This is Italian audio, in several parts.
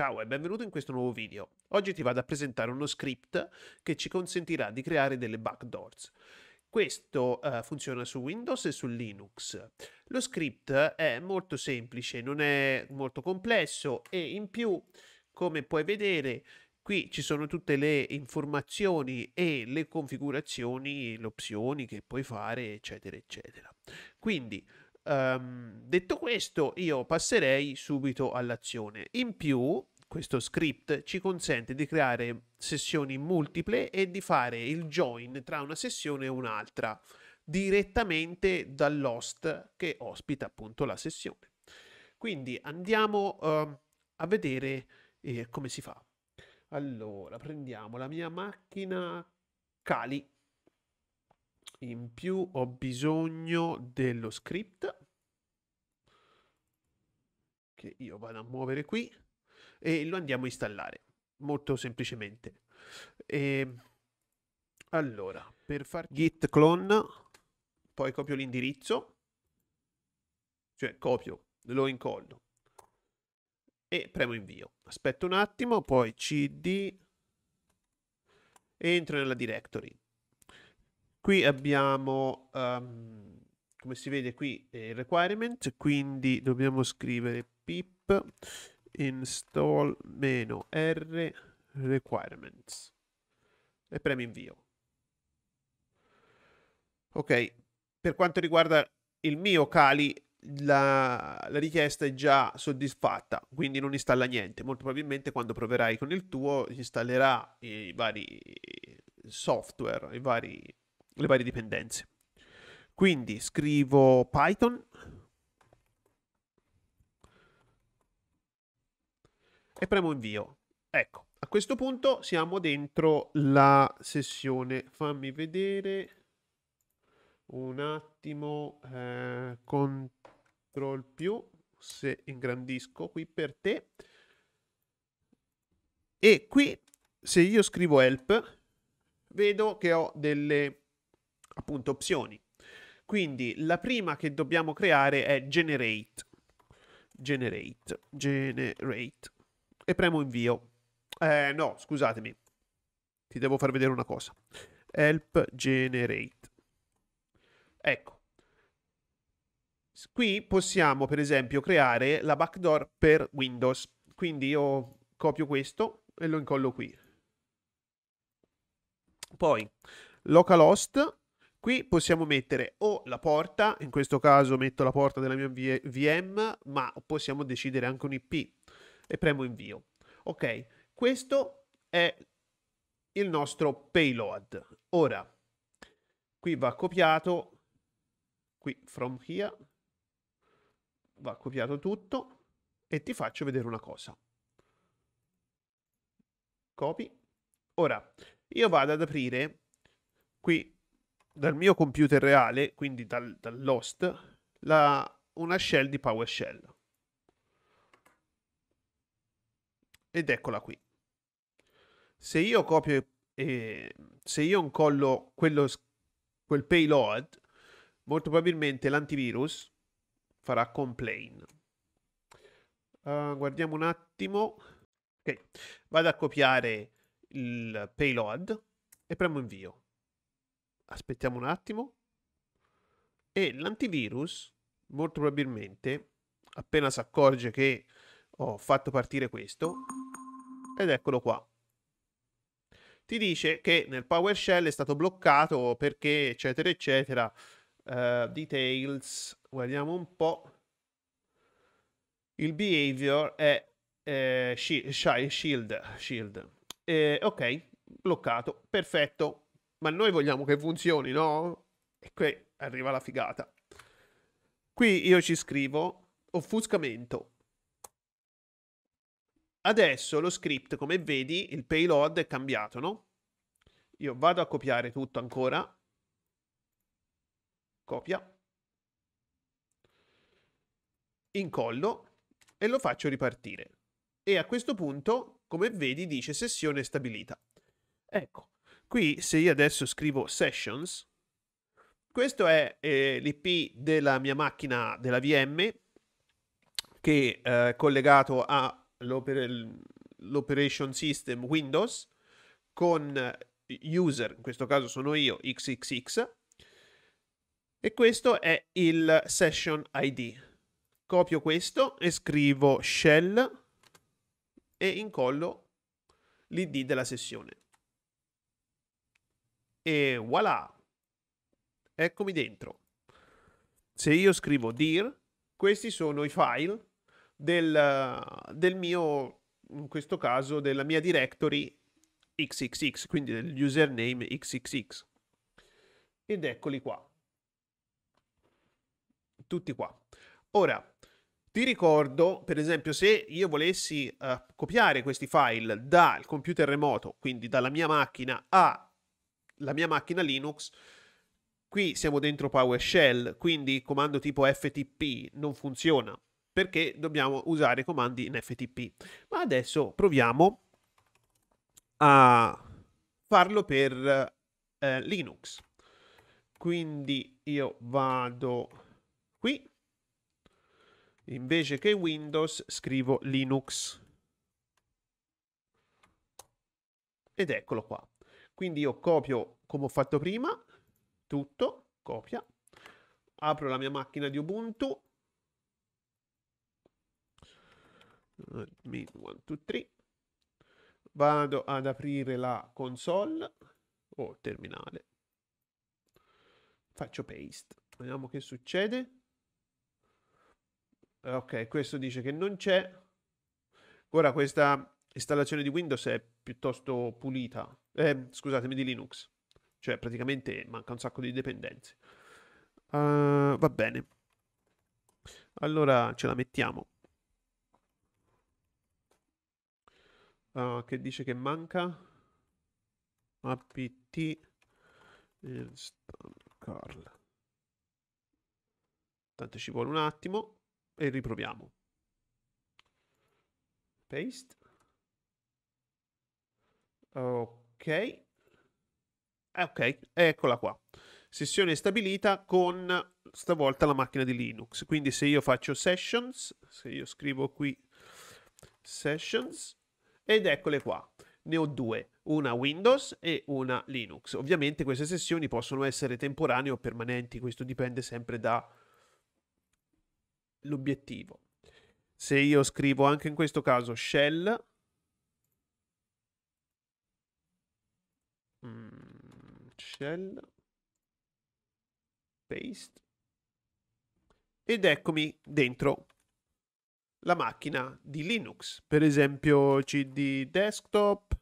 Ciao e benvenuto in questo nuovo video. Oggi ti vado a presentare uno script che ci consentirà di creare delle backdoors. Questo uh, funziona su Windows e su Linux. Lo script è molto semplice, non è molto complesso e in più, come puoi vedere, qui ci sono tutte le informazioni e le configurazioni, le opzioni che puoi fare, eccetera, eccetera. Quindi, Um, detto questo, io passerei subito all'azione. In più, questo script ci consente di creare sessioni multiple e di fare il join tra una sessione e un'altra direttamente dall'host che ospita appunto la sessione. Quindi andiamo uh, a vedere eh, come si fa. Allora, prendiamo la mia macchina Kali. In più ho bisogno dello script che io vado a muovere qui e lo andiamo a installare molto semplicemente. E ehm, allora, per far git clone, poi copio l'indirizzo, cioè copio, lo incollo e premo invio. Aspetto un attimo, poi cd entro nella directory. Qui abbiamo, um, come si vede qui, eh, il requirement, quindi dobbiamo scrivere pip install-r requirements e premi invio. Ok, per quanto riguarda il mio Kali, la, la, richiesta è già soddisfatta, quindi non installa niente. Molto probabilmente quando proverai con il tuo installerà i vari software, i vari, le varie dipendenze. Quindi scrivo Python e premo invio. Ecco, a questo punto siamo dentro la sessione, fammi vedere un attimo, eh, control più, se ingrandisco qui per te. E qui se io scrivo help vedo che ho delle appunto opzioni. Quindi la prima che dobbiamo creare è generate. Generate, generate e premo invio. Eh, no, scusatemi. Ti devo far vedere una cosa. Help generate. Ecco. Qui possiamo, per esempio, creare la backdoor per Windows. Quindi io copio questo e lo incollo qui. Poi, localhost. Qui possiamo mettere o la porta, in questo caso metto la porta della mia VM, ma possiamo decidere anche un IP e premo invio. Ok, questo è il nostro payload. Ora, qui va copiato, qui from here, va copiato tutto e ti faccio vedere una cosa. Copy. Ora, io vado ad aprire qui dal mio computer reale, quindi dal, dall'host, una shell di PowerShell. ed eccola qui. Se io copio e se io incollo quello, quel payload, molto probabilmente l'antivirus farà complain. Uh, guardiamo un attimo. Ok, vado a copiare il payload e premo invio. Aspettiamo un attimo. E l'antivirus, molto probabilmente, appena si accorge che ho fatto partire questo ed eccolo qua. Ti dice che nel PowerShell è stato bloccato perché eccetera eccetera. Uh, details, guardiamo un po'. Il behavior è eh, shield. shield. Eh, ok, bloccato, perfetto. Ma noi vogliamo che funzioni, no? E qui arriva la figata. Qui io ci scrivo offuscamento Adesso lo script, come vedi, il payload è cambiato, no? Io vado a copiare tutto ancora. Copia. Incollo e lo faccio ripartire. E a questo punto, come vedi, dice sessione stabilita. Ecco, qui se io adesso scrivo sessions, questo è eh, l'IP della mia macchina della VM che è eh, collegato a l'oper- l'operation system Windows con user, in questo caso sono io, XXX, e questo è il session ID. Copio questo e scrivo shell e incollo l'id della sessione. E voilà! Eccomi dentro. Se io scrivo dir, questi sono i file del, del mio, in questo caso, della mia directory xxx, quindi del username xxx. Ed eccoli qua. Tutti qua. Ora, ti ricordo, per esempio, se io volessi uh, copiare questi file dal computer remoto, quindi dalla mia macchina alla mia macchina Linux, qui siamo dentro PowerShell, quindi comando tipo FTP non funziona perché dobbiamo usare i comandi in FTP. Ma adesso proviamo a farlo per eh, Linux. Quindi io vado qui, invece che Windows scrivo Linux. Ed eccolo qua. Quindi io copio come ho fatto prima, tutto, copia, apro la mia macchina di Ubuntu, let me vado ad aprire la console o terminale faccio paste vediamo che succede ok questo dice che non c'è ora questa installazione di Windows è piuttosto pulita eh, scusatemi di Linux cioè praticamente manca un sacco di dipendenze uh, va bene allora ce la mettiamo uh, che dice che manca apt install eh, curl tanto ci vuole un attimo e riproviamo paste ok eh, ok eccola qua sessione stabilita con stavolta la macchina di Linux quindi se io faccio sessions se io scrivo qui sessions ed eccole qua. Ne ho due, una Windows e una Linux. Ovviamente queste sessioni possono essere temporanee o permanenti, questo dipende sempre dall'obiettivo. Se io scrivo anche in questo caso shell, mm, shell, paste, ed eccomi dentro la macchina di Linux, per esempio CD desktop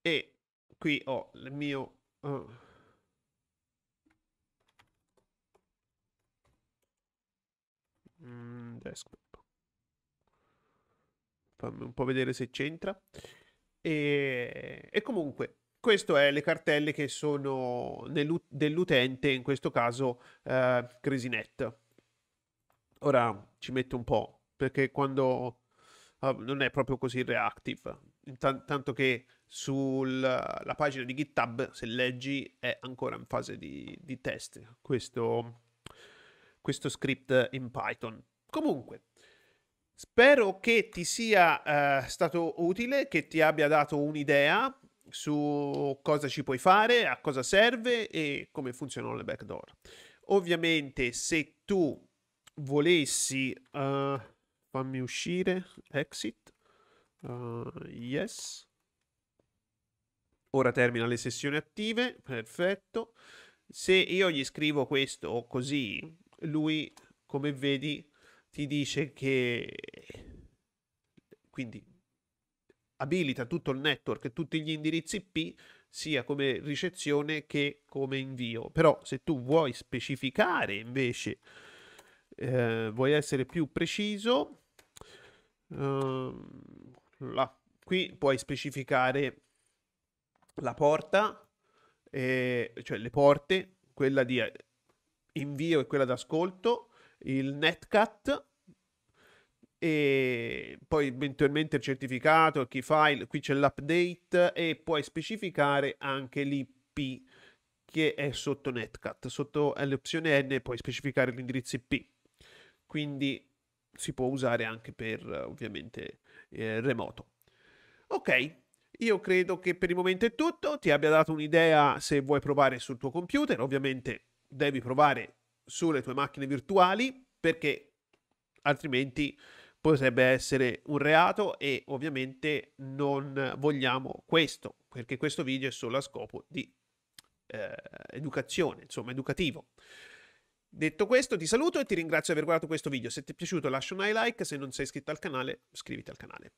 e qui ho il mio uh, mm, desktop. Fammi un po' vedere se c'entra. E, e comunque questo è le cartelle che sono dell'utente, in questo caso eh, Crisinet. Ora ci metto un po', perché quando uh, non è proprio così reactive, Tant- tanto che sulla pagina di GitHub, se leggi, è ancora in fase di, di test questo, questo script in Python. Comunque, Spero che ti sia eh, stato utile, che ti abbia dato un'idea su cosa ci puoi fare, a cosa serve e come funzionano le backdoor. Ovviamente se tu volessi... Uh, fammi uscire, exit, uh, yes. Ora termina le sessioni attive, perfetto. Se io gli scrivo questo così, lui, come vedi, ti dice che... Quindi abilita tutto il network e tutti gli indirizzi IP sia come ricezione che come invio. Però se tu vuoi specificare invece, eh, vuoi essere più preciso, eh, là, qui puoi specificare la porta, eh, cioè le porte, quella di eh, invio e quella d'ascolto, il netcat, e poi eventualmente il certificato, il key file, qui c'è l'update e puoi specificare anche l'IP che è sotto Netcat, sotto eh, l'opzione N puoi specificare l'indirizzo IP, quindi si può usare anche per ovviamente eh, remoto. Ok, io credo che per il momento è tutto, ti abbia dato un'idea se vuoi provare sul tuo computer, ovviamente devi provare sulle tue macchine virtuali perché altrimenti potrebbe essere un reato e ovviamente non vogliamo questo, perché questo video è solo a scopo di eh, educazione, insomma educativo. Detto questo ti saluto e ti ringrazio di aver guardato questo video, se ti è piaciuto lascia un like, se non sei iscritto al canale iscriviti al canale.